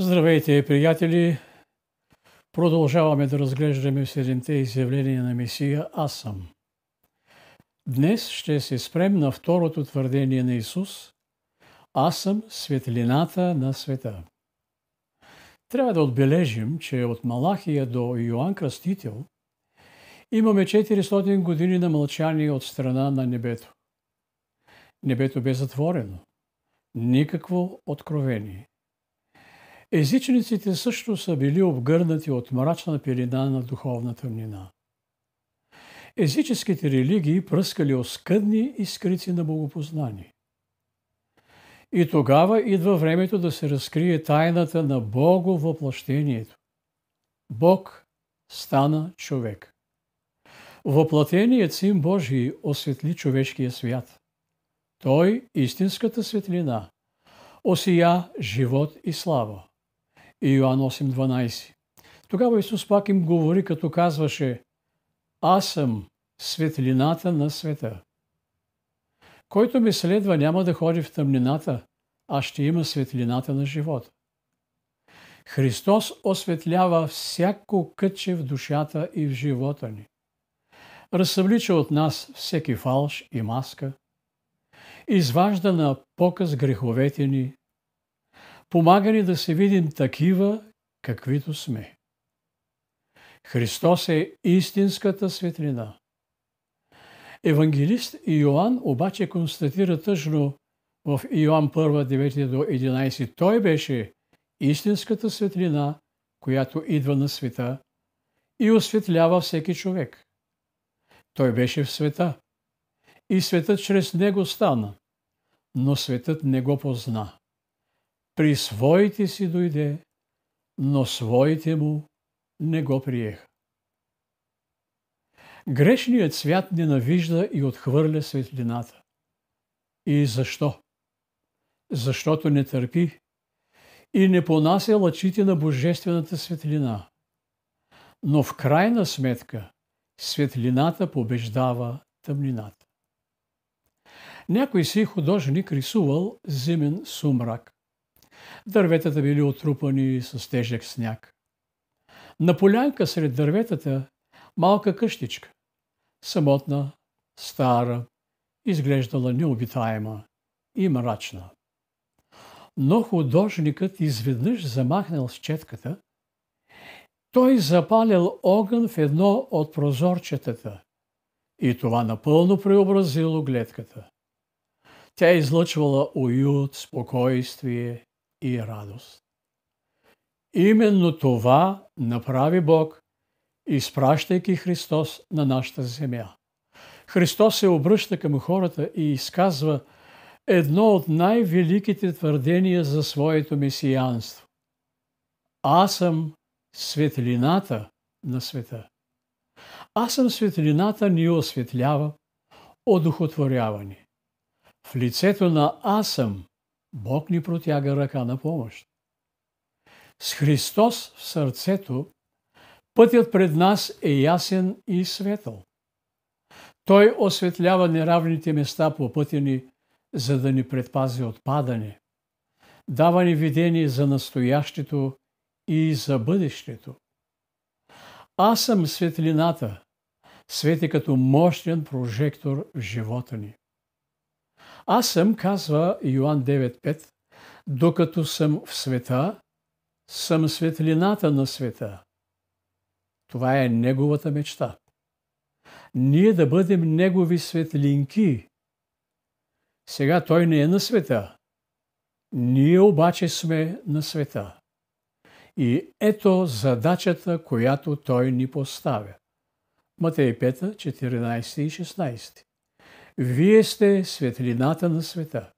Здравейте, приятели! Продължаваме да разглеждаме седемте изявления на Месия Аз съм. Днес ще се спрем на второто твърдение на Исус Аз съм светлината на света. Трябва да отбележим, че от Малахия до Йоанн Кръстител имаме 400 години на мълчание от страна на небето. Небето бе затворено. Никакво откровение. Езичниците също са били обгърнати от мрачна пелена на духовна тъмнина. Езическите религии пръскали оскъдни искрици на богопознание. И тогава идва времето да се разкрие тайната на Бого въплъщението. Бог стана човек. Въплатеният Син Божий осветли човешкия свят. Той, истинската светлина, осия живот и слава и Йоан 8.12. Тогава Исус пак им говори, като казваше Аз съм светлината на света. Който ме следва няма да ходи в тъмнината, а ще има светлината на живота. Христос осветлява всяко кътче в душата и в живота ни. Разсъвлича от нас всеки фалш и маска. Изважда на показ греховете ни Помага ни да се видим такива, каквито сме. Христос е истинската светлина. Евангелист Иоанн обаче констатира тъжно в Иоанн 1, 9 до 11. Той беше истинската светлина, която идва на света и осветлява всеки човек. Той беше в света и светът чрез него стана, но светът не го позна при своите си дойде, но своите му не го приеха. Грешният свят ненавижда и отхвърля светлината. И защо? Защото не търпи и не понася лъчите на божествената светлина. Но в крайна сметка светлината побеждава тъмнината. Някой си художник рисувал зимен сумрак. Дърветата били отрупани с тежък сняг. На полянка сред дърветата малка къщичка. Самотна, стара, изглеждала необитаема и мрачна. Но художникът изведнъж замахнал с четката. Той запалил огън в едно от прозорчетата. И това напълно преобразило гледката. Тя излъчвала уют, спокойствие и радост. Именно това направи Бог, изпращайки Христос на нашата земя. Христос се обръща към хората и изказва едно от най-великите твърдения за своето месиянство. Аз съм светлината на света. Аз съм светлината ни осветлява, одухотворява ни. В лицето на Аз съм Бог ни протяга ръка на помощ. С Христос в сърцето пътят пред нас е ясен и светъл. Той осветлява неравните места по пътя ни, за да ни предпази от падане. Дава ни видение за настоящето и за бъдещето. Аз съм светлината, свети като мощен прожектор в живота ни. Аз съм, казва Йоанн 9.5, докато съм в света, съм светлината на света. Това е неговата мечта. Ние да бъдем негови светлинки. Сега той не е на света. Ние обаче сме на света. И ето задачата, която той ни поставя. Матей 5, 14 и 16. Вие сте светлината на света.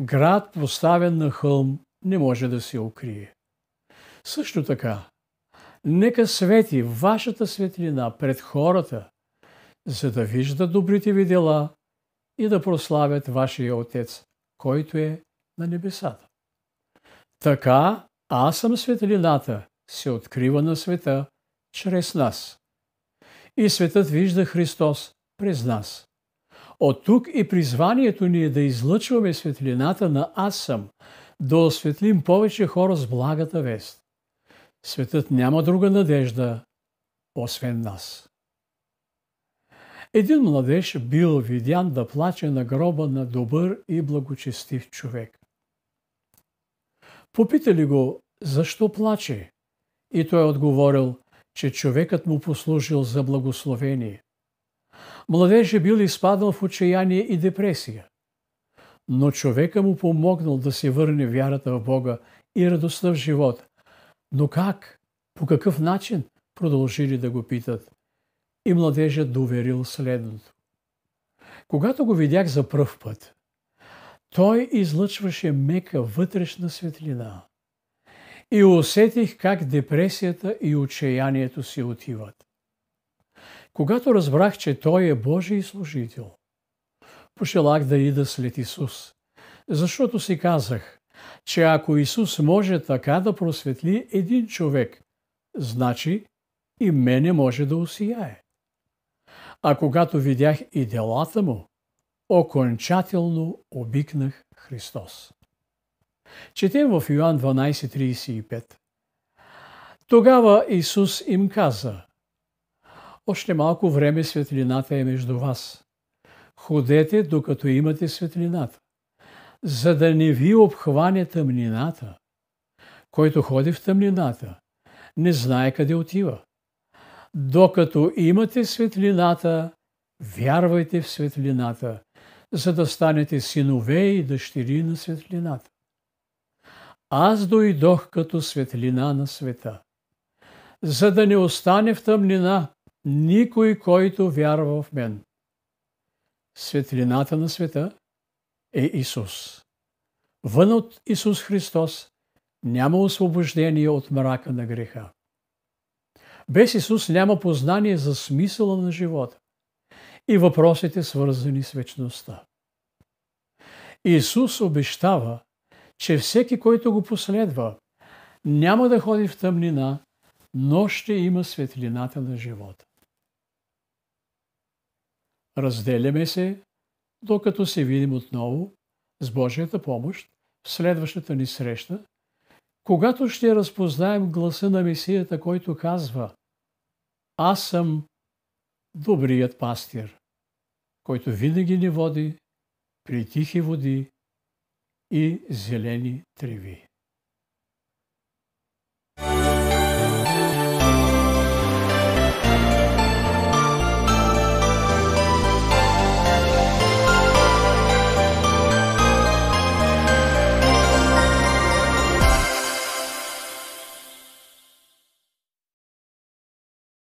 Град, поставен на хълм, не може да се укрие. Също така, нека свети вашата светлина пред хората, за да виждат добрите ви дела и да прославят вашия Отец, който е на небесата. Така аз съм светлината, се открива на света чрез нас. И светът вижда Христос през нас. От тук и призванието ни е да излъчваме светлината на Аз съм, да осветлим повече хора с благата вест. Светът няма друга надежда, освен нас. Един младеж бил видян да плаче на гроба на добър и благочестив човек. Попитали го, защо плаче? И той отговорил, че човекът му послужил за благословение. Младеж е бил изпаднал в отчаяние и депресия. Но човека му помогнал да се върне вярата в Бога и радостта в живота. Но как? По какъв начин? Продължили да го питат. И младежът доверил следното. Когато го видях за пръв път, той излъчваше мека вътрешна светлина. И усетих как депресията и отчаянието си отиват. Когато разбрах, че Той е Божий служител, пожелах да ида след Исус, защото си казах, че ако Исус може така да просветли един човек, значи и мене може да осияе. А когато видях и делата му, окончателно обикнах Христос. Четем в Йоан 12.35. Тогава Исус им каза, още малко време светлината е между вас. Ходете, докато имате светлината, за да не ви обхване тъмнината. Който ходи в тъмнината, не знае къде отива. Докато имате светлината, вярвайте в светлината, за да станете синове и дъщери на светлината. Аз дойдох като светлина на света, за да не остане в тъмнина никой, който вярва в мен. Светлината на света е Исус. Вън от Исус Христос няма освобождение от мрака на греха. Без Исус няма познание за смисъла на живота и въпросите свързани с вечността. Исус обещава, че всеки, който го последва, няма да ходи в тъмнина, но ще има светлината на живота. Разделяме се, докато се видим отново с Божията помощ в следващата ни среща, когато ще разпознаем гласа на Месията, който казва Аз съм добрият пастир, който винаги ни води при тихи води и зелени треви. thank you